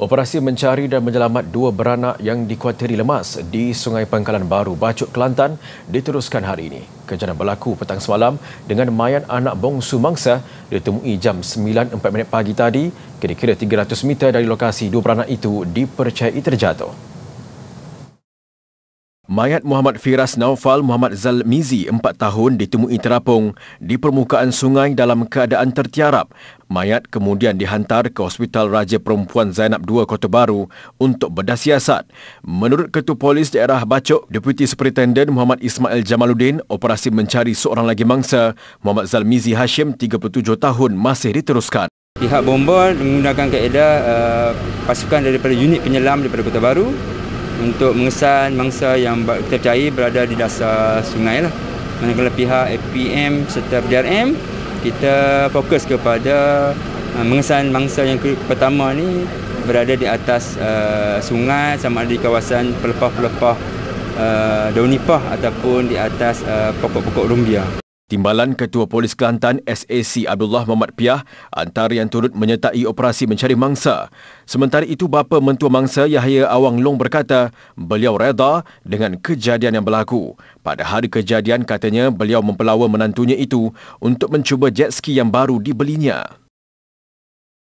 Operasi mencari dan menyelamat dua beranak yang dikuatiri lemas di Sungai Pangkalan Baru, Bacuk, Kelantan diteruskan hari ini. Kejadian berlaku petang semalam dengan mayat anak bongsu mangsa ditemui jam 9.04 pagi tadi kira-kira 300 meter dari lokasi dua beranak itu dipercayai terjatuh. Mayat Muhammad Firas Naufal Muhammad Zalmizi, 4 tahun, ditemui terapung di permukaan sungai dalam keadaan tertiarap. Mayat kemudian dihantar ke Hospital Raja Perempuan Zainab II, Kota Baru untuk bedah siasat. Menurut Ketua Polis Daerah Bacok, Deputi Superintendent Muhammad Ismail Jamaluddin, operasi mencari seorang lagi mangsa, Muhammad Zalmizi Hashim, 37 tahun, masih diteruskan. Pihak bomba menggunakan kaedah uh, pasukan daripada unit penyelam daripada Kota Baru untuk mengesan mangsa yang tercari berada di dasar sungai lah. Manakala pihak APM serta PDRM, kita fokus kepada uh, mengesan mangsa yang pertama ni berada di atas uh, sungai sama ada di kawasan pelepah-pelepah uh, daun nipah ataupun di atas uh, pokok-pokok rumbia. Timbalan Ketua Polis Kelantan SAC Abdullah Mohd Piah antara yang turut menyertai operasi mencari mangsa. Sementara itu bapa mentua mangsa Yahya Awang Long berkata beliau reda dengan kejadian yang berlaku. Pada hari kejadian katanya beliau mempelawa menantunya itu untuk mencuba jet ski yang baru dibelinya.